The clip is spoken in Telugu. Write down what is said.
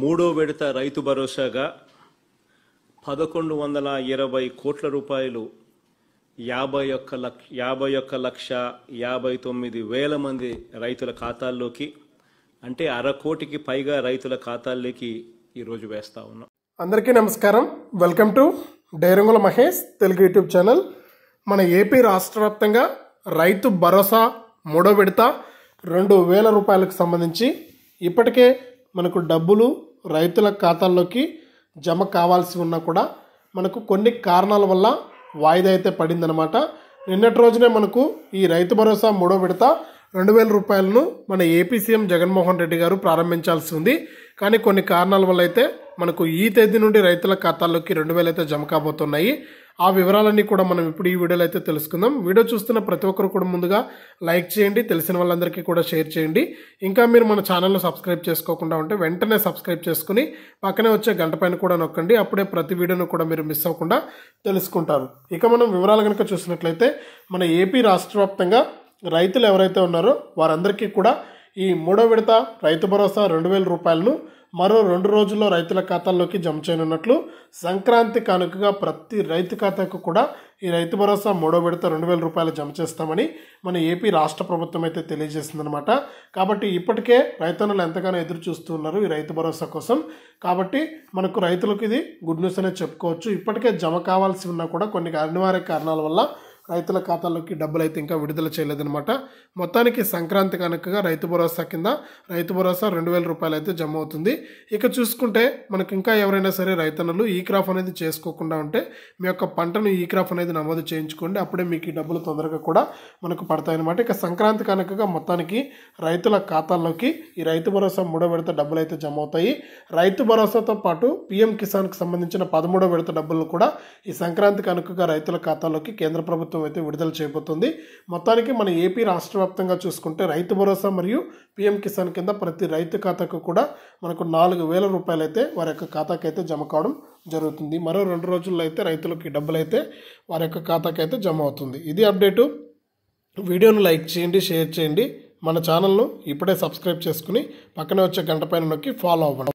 మూడో విడత రైతు భరోసాగా పదకొండు వందల ఇరవై కోట్ల రూపాయలు యాభై ఒక్క లక్ష యాభై ఒక్క లక్ష యాభై తొమ్మిది వేల మంది రైతుల ఖాతాల్లోకి అంటే అరకోటికి పైగా రైతుల ఖాతాల్లోకి ఈరోజు వేస్తా ఉన్నాం అందరికీ నమస్కారం వెల్కమ్ టు డైరంగుల మహేష్ తెలుగు యూట్యూబ్ ఛానల్ మన ఏపీ రాష్ట్ర వ్యాప్తంగా రైతు భరోసా మూడో విడత రెండు వేల రూపాయలకు సంబంధించి ఇప్పటికే మనకు డబ్బులు రైతుల ఖాతాల్లోకి జమ కావాల్సి ఉన్నా కూడా మనకు కొన్ని కారణాల వల్ల వాయిదా అయితే పడిందనమాట నిన్నటి రోజునే మనకు ఈ రైతు భరోసా మూడో విడత రెండు వేల రూపాయలను మన ఏపీ సీఎం జగన్మోహన్ రెడ్డి గారు ప్రారంభించాల్సి ఉంది కానీ కొన్ని కారణాల వల్ల అయితే మనకు ఈ తేదీ నుండి రైతుల ఖాతాల్లోకి రెండు వేలు అయితే జమ కాబోతున్నాయి ఆ వివరాలన్నీ కూడా మనం ఇప్పుడు ఈ వీడియోలో అయితే తెలుసుకుందాం వీడియో చూస్తున్న ప్రతి ఒక్కరు కూడా ముందుగా లైక్ చేయండి తెలిసిన వాళ్ళందరికీ కూడా షేర్ చేయండి ఇంకా మీరు మన ఛానల్ను సబ్స్క్రైబ్ చేసుకోకుండా ఉంటే వెంటనే సబ్స్క్రైబ్ చేసుకుని పక్కనే వచ్చే గంట పైన కూడా నొక్కండి అప్పుడే ప్రతి వీడియోను కూడా మీరు మిస్ అవ్వకుండా తెలుసుకుంటారు ఇక మనం వివరాలు కనుక చూసినట్లయితే మన ఏపీ రాష్ట్ర వ్యాప్తంగా రైతులు ఎవరైతే ఉన్నారో వారందరికీ కూడా ఈ మూడో విడత రైతు భరోసా రెండు వేల రూపాయలను మరో రెండు రోజుల్లో రైతుల ఖాతాల్లోకి జమ చేయనున్నట్లు సంక్రాంతి కానుకగా ప్రతి రైతు ఖాతాకు కూడా ఈ రైతు భరోసా మూడో విడత రెండు వేల రూపాయలు జమ చేస్తామని మన ఏపీ రాష్ట్ర ప్రభుత్వం అయితే తెలియజేసిందనమాట కాబట్టి ఇప్పటికే రైతన్నులు ఎంతగానో ఎదురు ఉన్నారు ఈ రైతు భరోసా కోసం కాబట్టి మనకు రైతులకు ఇది గుడ్ న్యూస్ అనే చెప్పుకోవచ్చు ఇప్పటికే జమ కావాల్సి ఉన్నా కూడా కొన్ని అనివార్య కారణాల వల్ల రైతుల ఖాతాలోకి డబ్బులు అయితే ఇంకా విడుదల చేయలేదనమాట మొత్తానికి సంక్రాంతి కనుక రైతు భరోసా కింద రైతు భరోసా రెండు వేల రూపాయలు అయితే జమ అవుతుంది ఇక చూసుకుంటే మనకు ఇంకా ఎవరైనా సరే రైతన్నలు ఈ క్రాఫ్ అనేది చేసుకోకుండా ఉంటే మీ యొక్క పంటను ఈ క్రాఫ్ అనేది నమోదు చేయించుకోండి అప్పుడే మీకు ఈ డబ్బులు తొందరగా కూడా మనకు పడతాయన్నమాట ఇక సంక్రాంతి కనుకగా మొత్తానికి రైతుల ఖాతాల్లోకి ఈ రైతు భరోసా మూడో విడత డబ్బులు అయితే జమ అవుతాయి రైతు భరోసాతో పాటు పీఎం కిసాన్కి సంబంధించిన పదమూడో విడత డబ్బులను కూడా ఈ సంక్రాంతి కనుకగా రైతుల ఖాతాలోకి కేంద్ర ప్రభుత్వం ప్రభుత్వం అయితే విడుదల చేయబోతుంది మొత్తానికి మన ఏపీ రాష్ట్ర వ్యాప్తంగా చూసుకుంటే రైతు భరోసా మరియు పీఎం కిసాన్ కింద ప్రతి రైతు ఖాతాకు కూడా మనకు నాలుగు వేల రూపాయలు అయితే వారి యొక్క ఖాతాకి అయితే జమ కావడం జరుగుతుంది మరో రెండు రోజుల్లో అయితే రైతులకి డబ్బులు అయితే వారి యొక్క ఖాతాకి అయితే జమ అవుతుంది ఇది అప్డేటు వీడియోను లైక్ చేయండి షేర్ చేయండి మన ఛానల్ను ఇప్పుడే సబ్స్క్రైబ్ చేసుకుని పక్కనే వచ్చే గంట పైన నొక్కి ఫాలో అవ్వండి